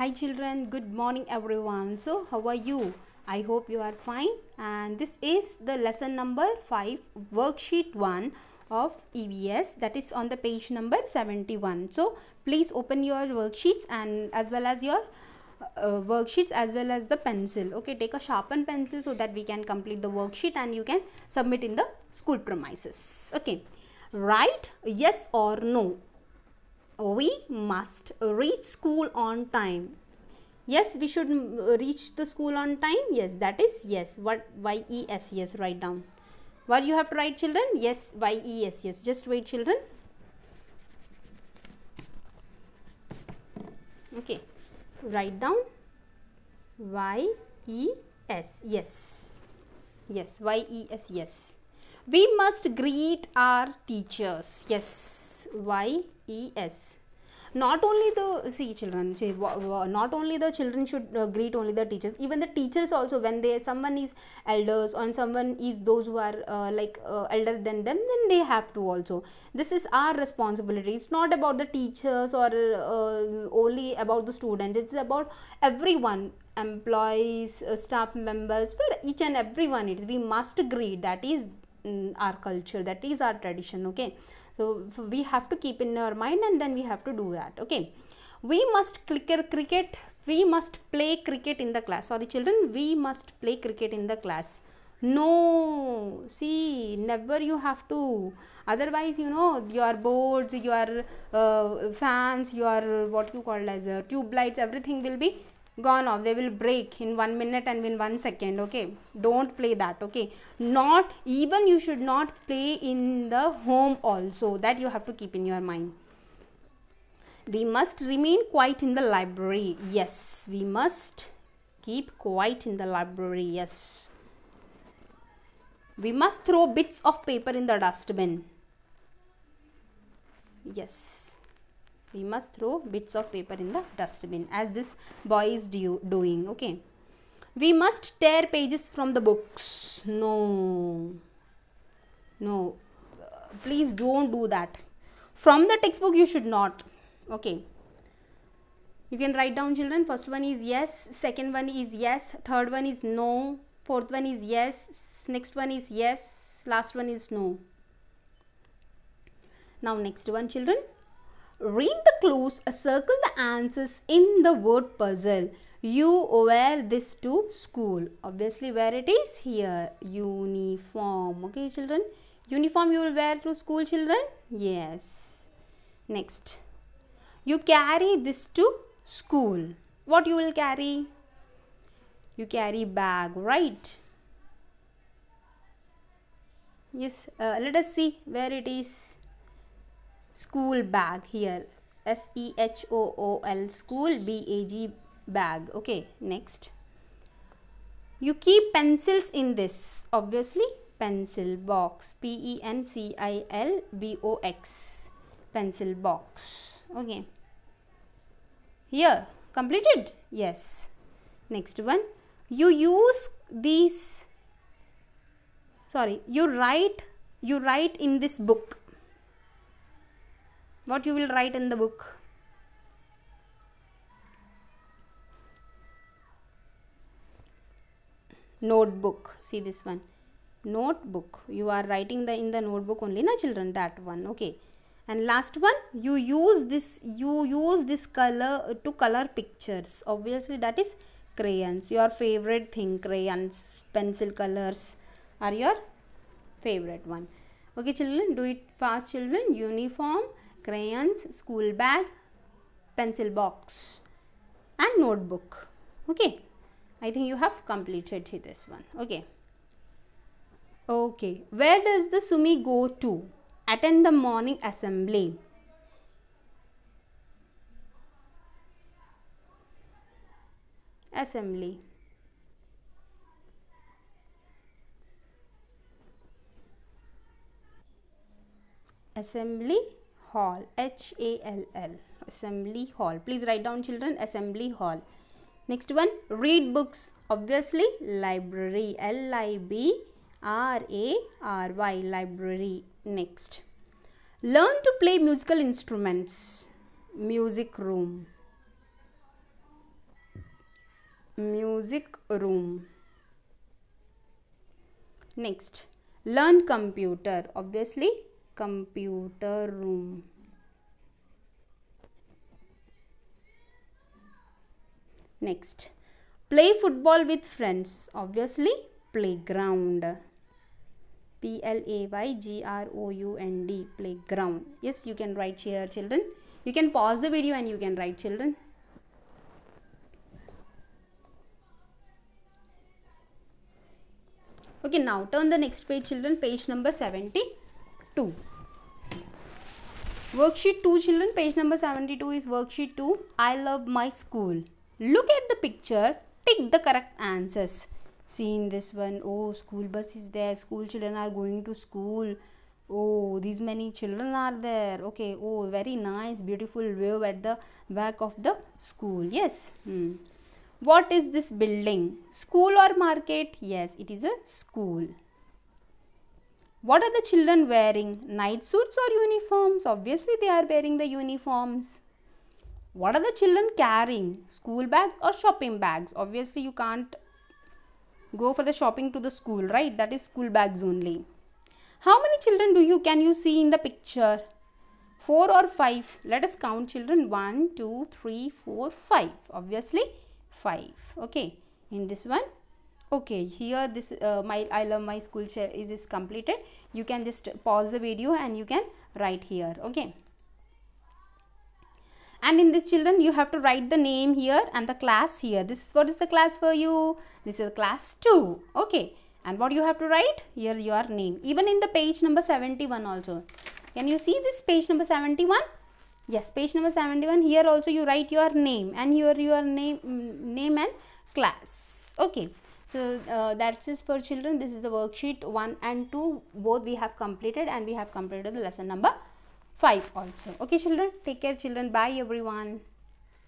hi children good morning everyone so how are you i hope you are fine and this is the lesson number 5 worksheet 1 of EBS that is on the page number 71 so please open your worksheets and as well as your uh, worksheets as well as the pencil okay take a sharpened pencil so that we can complete the worksheet and you can submit in the school premises okay right yes or no we must reach school on time. Yes, we should reach the school on time. Yes, that is yes. What Y-E-S, yes, write down. What you have to write children? Yes, Y-E-S, yes. Just wait children. Okay, write down Y-E-S, yes. Yes, Y-E-S, yes. We must greet our teachers. Yes, Y-E-S not only the see children see, not only the children should uh, greet only the teachers even the teachers also when they someone is elders or someone is those who are uh, like uh, elder than them then they have to also this is our responsibility it's not about the teachers or uh, only about the students it's about everyone employees uh, staff members for each and everyone it's we must greet that is our culture that is our tradition okay so we have to keep in our mind and then we have to do that okay we must clicker cricket we must play cricket in the class sorry children we must play cricket in the class no see never you have to otherwise you know your boards your uh, fans your what you call as uh, tube lights everything will be gone off they will break in one minute and in one second okay don't play that okay not even you should not play in the home also that you have to keep in your mind we must remain quiet in the library yes we must keep quiet in the library yes we must throw bits of paper in the dustbin yes we must throw bits of paper in the dustbin as this boy is do doing okay we must tear pages from the books no no please don't do that from the textbook you should not okay you can write down children first one is yes second one is yes third one is no fourth one is yes next one is yes last one is no now next one children Read the clues, uh, circle the answers in the word puzzle. You wear this to school. Obviously, where it is? Here. Uniform. Okay, children? Uniform you will wear to school, children? Yes. Next. You carry this to school. What you will carry? You carry bag, right? Yes. Uh, let us see where it is school bag here S E H O O L school B A G bag okay next you keep pencils in this obviously pencil box P E N C I L B O X pencil box okay here completed yes next one you use these sorry you write you write in this book what you will write in the book notebook see this one notebook you are writing the in the notebook only na children that one okay and last one you use this you use this color uh, to color pictures obviously that is crayons your favorite thing crayons pencil colors are your favorite one okay children do it fast children uniform crayons, school bag, pencil box and notebook. Okay. I think you have completed this one. Okay. Okay. Where does the Sumi go to? Attend the morning assembly. Assembly. Assembly hall h a l l assembly hall please write down children assembly hall next one read books obviously library l i b r a r y library next learn to play musical instruments music room music room next learn computer obviously computer room next play football with friends obviously playground P L A Y G R O U N D playground. Yes, you can write here, children. You can pause the video and you can write, children. Okay, now turn the next page, children. Page number 72. Worksheet 2 children, page number 72 is worksheet 2. I love my school. Look at the picture, pick the correct answers. See in this one, oh school bus is there, school children are going to school. Oh, these many children are there. Okay, oh very nice, beautiful view at the back of the school. Yes. Hmm. What is this building? School or market? Yes, it is a school. What are the children wearing? Night suits or uniforms? Obviously, they are wearing the uniforms. What are the children carrying? School bags or shopping bags? Obviously, you can't go for the shopping to the school, right? That is school bags only. How many children do you can you see in the picture? 4 or 5. Let us count children. One, two, three, four, five. Obviously, 5. Okay. In this one, okay here this uh, my i love my school is, is completed you can just pause the video and you can write here okay and in this children you have to write the name here and the class here this is what is the class for you this is class 2 okay and what you have to write here your name even in the page number 71 also can you see this page number 71 yes page number 71 here also you write your name and here your name mm, name and class okay so uh, that's it for children this is the worksheet 1 and 2 both we have completed and we have completed the lesson number 5 also okay children take care children bye everyone